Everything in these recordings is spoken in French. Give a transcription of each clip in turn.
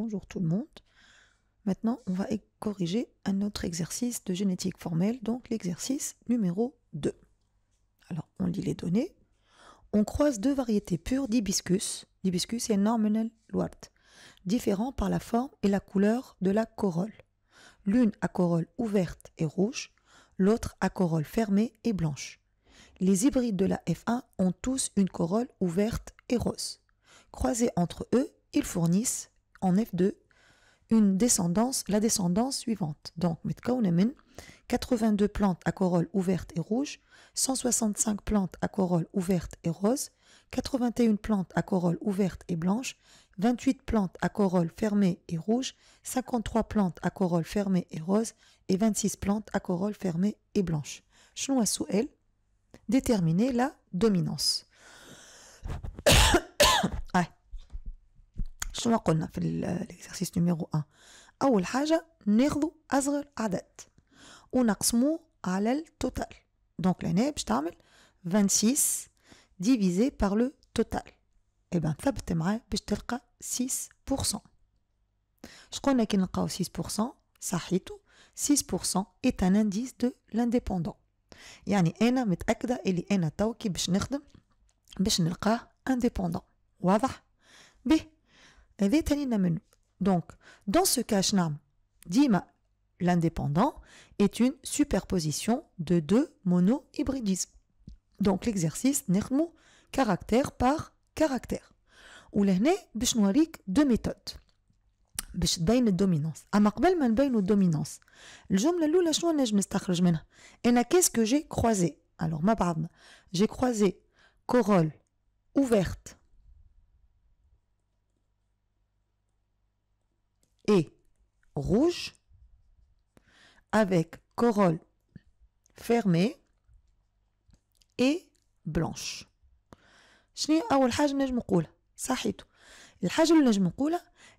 bonjour tout le monde. Maintenant, on va corriger un autre exercice de génétique formelle, donc l'exercice numéro 2. Alors, on lit les données. On croise deux variétés pures d'hibiscus, d'hibiscus et normenel Loart, différents par la forme et la couleur de la corolle. L'une à corolle ouverte et rouge, l'autre à corolle fermée et blanche. Les hybrides de la F1 ont tous une corolle ouverte et rose. Croisés entre eux, ils fournissent en F2 une descendance, la descendance suivante. Donc, 82 plantes à corolle ouverte et rouge, 165 plantes à corolle ouverte et rose, 81 plantes à corolle ouverte et blanche, 28 plantes à corolle fermée et rouge, 53 plantes à corolle fermée et rose et 26 plantes à corolle fermée et blanche. sous elle déterminer la dominance. شنو قلنا في الاكسرسيس نيميرو 1 اول حاجه ناخذوا اصغر عدد ونقسموه على التوتال دونك لهنا باش تعمل 26 ديفيزي بار لو توتال اي بان ثبت معاه باش تلقى 6% شكون كي نلقاو 6% صحيتو 6% est un indice de l'indépendant يعني انا متاكده اللي انا توكي باش نخدم باش نلقاه indépendant واضح به Donc, dans ce cas, l'indépendant est une superposition de deux monohybridismes. Donc l'exercice n'est caractère par caractère. Ouléh né beshnoarik deux méthodes. Besh bain une dominance. à man bain dominance. Il la a la je qu'est-ce que j'ai croisé Alors ma bâme, j'ai croisé corolle ouverte. rouge avec corolle fermée et blanche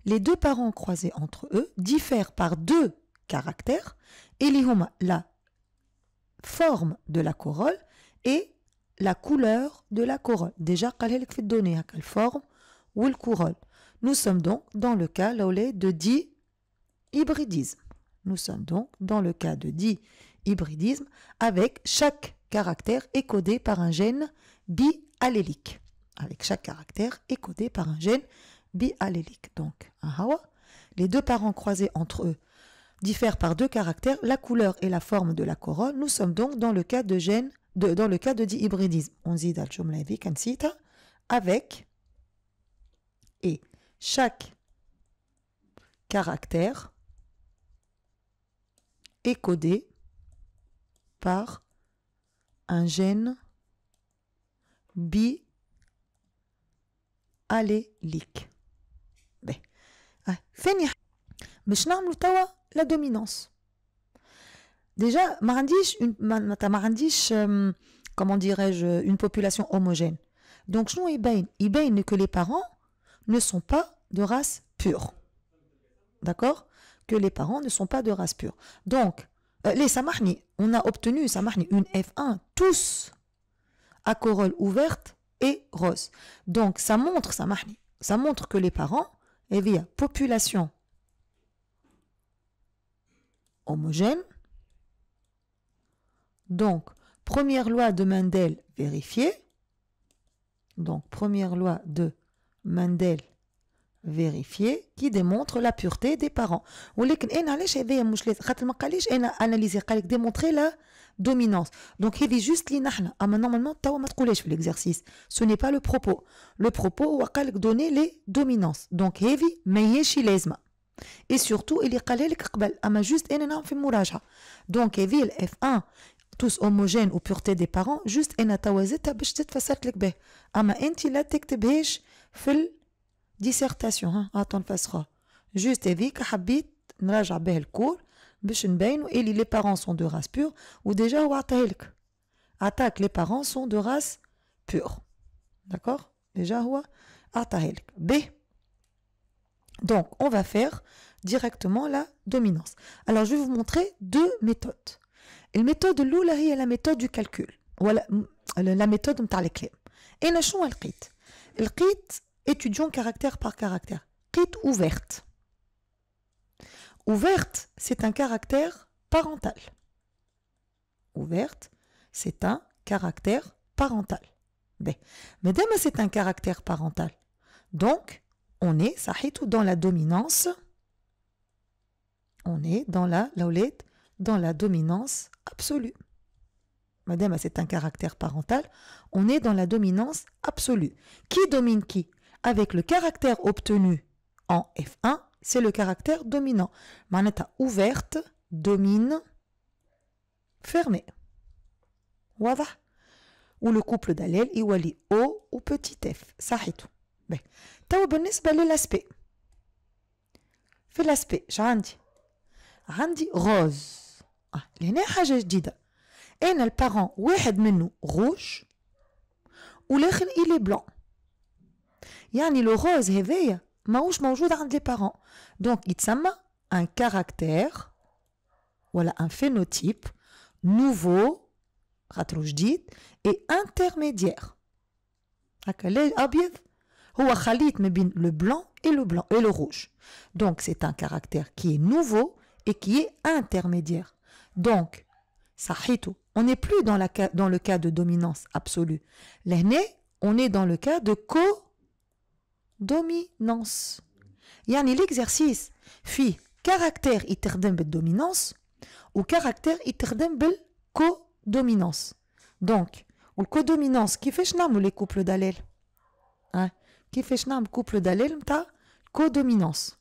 les deux parents croisés entre eux diffèrent par deux caractères et la forme de la corolle et la couleur de la corolle déjà donner à quelle forme ou le corolle. nous sommes donc dans le cas de 10 hybridisme. Nous sommes donc dans le cas de dit hybridisme avec chaque caractère écodé par un gène biallélique. Avec chaque caractère écodé par un gène biallélique. Donc, Les deux parents croisés entre eux diffèrent par deux caractères, la couleur et la forme de la couronne. Nous sommes donc dans le cas de gène, de, dans le cas de dit hybridisme. On avec et chaque caractère est codé par un gène bi-allélique. Ben, la dominance. la dominance. la dominance. Marandiche, comment dirais-je une population homogène donc ne nous que les parents ne sont pas de race pure d'accord que les parents ne sont pas de race pure. Donc, euh, les Samarni on a obtenu Samarni une F1, tous à corolle ouverte et rose. Donc, ça montre Samahni, ça montre que les parents, et eh via population homogène. Donc, première loi de Mendel vérifiée. Donc, première loi de Mendel Vérifier qui démontre la pureté des parents. Mais pourquoi je ne l'ai pas dit Parce que je ne l'ai pas la dominance. Donc, c'est juste ce que nous, normalement, on ne dit pas dans l'exercice. Ce n'est pas le propos. Le propos, je l'ai donné, c'est la dominance. Donc, ce n'est pas ce qu'il faut. Et surtout, il est réel, ah, mais juste, je l'ai dit dans Donc, c'est le F1, tous homogènes ou pureté des parents, juste, je l'ai fait pour vous le dire. Ah, mais vous, vous ne l'avez dissertation hein. attends le feras juste évite habite n'a jamais le cours mais chez nous les parents sont de race pure ou déjà ou à telque attaque les parents sont de race pure d'accord déjà ou à telque b donc on va faire directement la dominance alors je vais vous montrer deux méthodes une méthode de et la méthode du calcul voilà la méthode de montaleclem et nous choisissons le quit le Étudions caractère par caractère. Quitte ouverte. Ouverte, c'est un caractère parental. Ouverte, c'est un caractère parental. madame, c'est un caractère parental. Donc, on est, sahitou, dans la dominance. On est dans la, dans la dominance absolue. Madame, c'est un caractère parental. On est dans la dominance absolue. Qui domine qui avec le caractère obtenu en F1, c'est le caractère dominant. Maneta ouverte domine fermée. Wada. Ou le couple il iwali O ou petit f. Ça l'aspect. توا بالنسبة للأسبي في الأسبي ش عندي عندي غوز آه. لهنا حاجه جديده أنا البارون واحد منه Ou il est blanc. Yani le rose réveille, maouche manjoud عند les parents. Donc, itzama, un caractère, voilà, un phénotype nouveau, dit et intermédiaire. le blanc et le blanc et le rouge. Donc c'est un caractère qui est nouveau et qui est intermédiaire. Donc sahito, on n'est plus dans, la, dans le cas de dominance absolue. L'année, on est dans le cas de co dominance. Yani l'exercice fi caractère itterdem bel dominance ou caractère itterdem bel codominance. Donc, ou codominance, qui fait chnam ou les couples d'allèl Hein Qui fait chnam couple d'allèl m'ta codominance.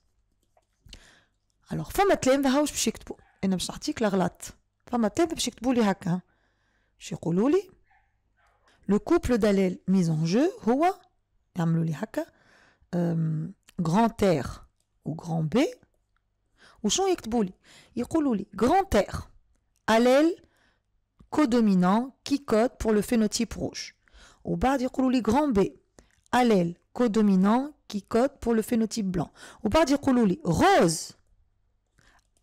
Alors, femme atlem va haouch pchiktbou. Et n'aime s'article la relate. Femme atlem va li hak, hein Chikoulou Le couple d'allèl mis en jeu, houa, am li hak, euh, grand R ou grand B ou chon ils grand R allèle codominant qui code pour le phénotype rouge ou يقولوا لي grand B allèle codominant qui code pour le phénotype blanc ou يقولوا لي rose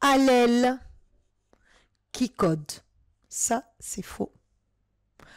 allèle qui code ça c'est faux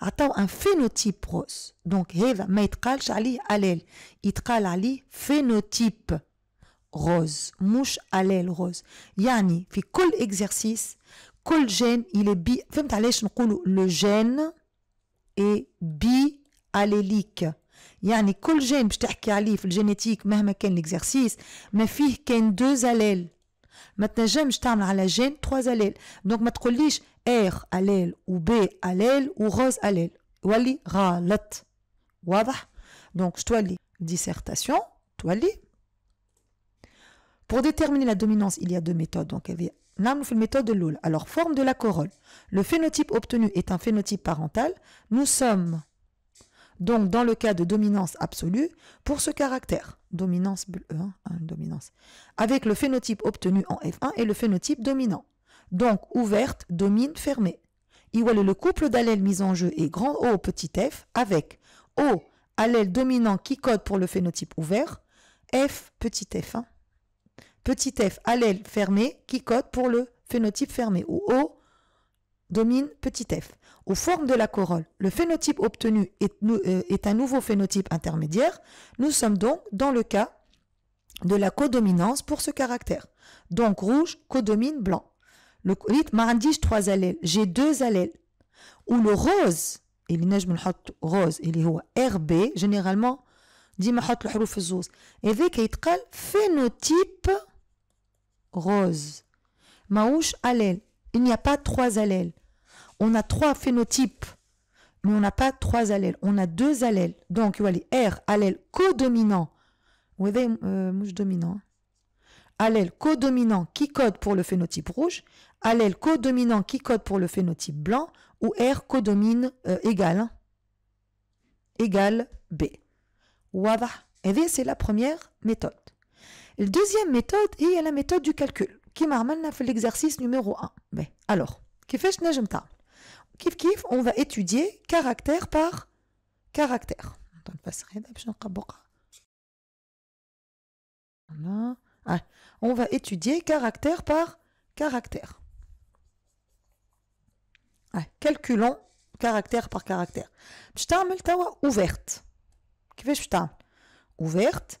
un phénotype rose. Donc, il y a un phénotype rose. Donc, rose. Il y rose. Il fi a un phénotype rose. Il y a un phénotype rose. Il y a un phénotype rose. Il y a un phénotype rose. Il y a un phénotype rose. Il maintenant j'aime je termine à la gène trois allèles donc ma tcholish r allèle ou b allèle ou rose allèle wali ralat donc je dois dissertation pour déterminer la dominance il y a deux méthodes donc elle nous fait méthode de l'oule. Alors, forme de la corolle. Le phénotype obtenu est un phénotype parental. Nous sommes donc, dans le cas de dominance absolue, pour ce caractère, dominance euh, hein, hein, avec le phénotype obtenu en F1 et le phénotype dominant. Donc, ouverte, domine, fermée. Igual le couple d'allèles mis en jeu est grand O petit f avec O allèle dominant qui code pour le phénotype ouvert, F petit f1, petit f allèle fermé qui code pour le phénotype fermé, ou O domine petit f. Aux formes de la corolle, le phénotype obtenu euh, est, un nouveau phénotype intermédiaire. Nous sommes donc dans le cas de la codominance pour ce caractère. Donc rouge codomine blanc. Le rythme j'ai trois allèles, j'ai deux allèles. Ou le rose, et rose, il est RB généralement, dit le حط الحروف الزوز هذاك phénotype phénotype rose deux allèles. Il n'y a pas trois allèles. On a trois phénotypes, mais on n'a pas trois allèles. On a deux allèles. Donc, voilà, R, allèle codominant. Vous voyez, euh, mouche dominant. Allèle codominant qui code pour le phénotype rouge, allèle codominant qui code pour le phénotype blanc, ou R codomine égal, euh, égal hein. B. Voilà. Bah. Et eh c'est la première méthode. La deuxième méthode est la méthode du calcul qui m'a fait l'exercice numéro 1. Mais alors, Kif kif, on va étudier caractère par caractère. Ah, on va étudier caractère par caractère. Ah, calculons caractère par caractère. Je ouverte. Ouverte.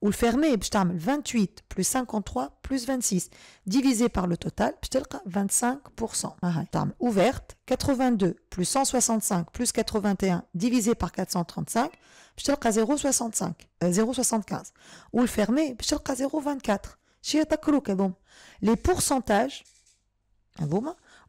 Ou le fermé, 28 plus 53 plus 26 divisé par le total 25% ah ouverte 82 plus 165 plus 81 divisé par 435 0.65 0.75 Ou le fermé, 0.24 les pourcentages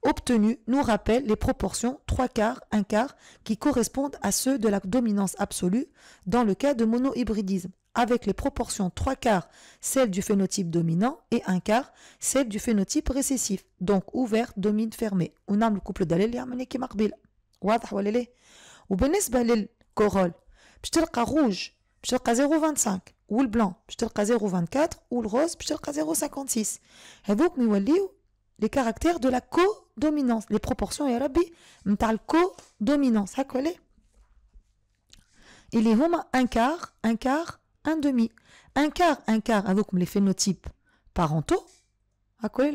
obtenus nous rappellent les proportions 3 quarts, 1 quart qui correspondent à ceux de la dominance absolue dans le cas de monohybridisme avec les proportions 3 quarts celle du phénotype dominant et 1 quart celle du phénotype récessif, donc ouvert, domine, fermé. On a le couple d'allèles et amené qui marbile. Wadah walele. Ou benes balil corolle. P'tel Le rouge. P'tel 0,25. Ou le blanc. P'tel 0,24. Ou le rose. P'tel 0,56. Et vous, les caractères de la co-dominance. Les proportions y rabi. M'tal co-dominance. C'est quoi Il est a un quart, un quart, un demi, un quart, un quart. Avec les phénotypes parentaux, à quoi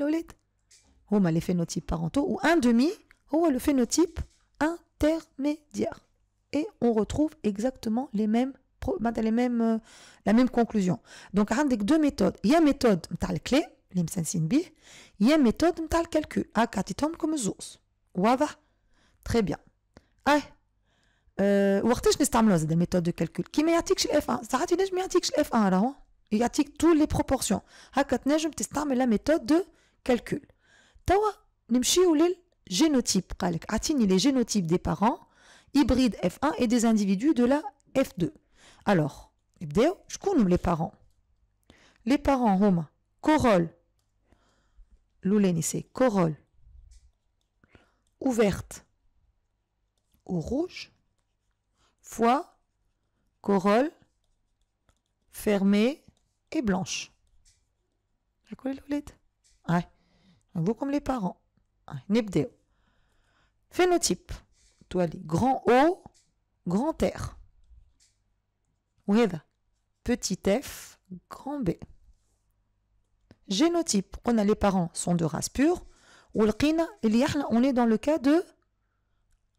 oh, les phénotypes parentaux, ou un demi, oh, ou le phénotype intermédiaire. Et on retrouve exactement les mêmes bah, euh, la même conclusion. Donc, il y a deux méthodes. Il y a une méthode que la clé, il y a une méthode de calcul. Ah, comme Très bien. Ah, ou acheté je ne teste plus la méthode de calcul. Qui me attire que chez F1. Ça a-t-il déjà attiré chez F1, alors? Il attire tous les proportions. A quel niveau la méthode de calcul? Tawa. Nous choisissons les génotypes. Attirons les génotypes des parents, hybride F1 et des individus de la F2. Alors, d'abord, je connais les parents. Les parents, Roma, corolle. Loulène, c'est corolle. Ouverte au rouge fois, corolle, fermée et blanche. La Ouais. Un comme les parents. Nebdeo. Phénotype. Toi, grand O, grand R. Ouéda. Petit F, grand B. Génotype. On a les parents sont de race pure. Ou on est dans le cas de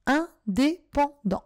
indépendant.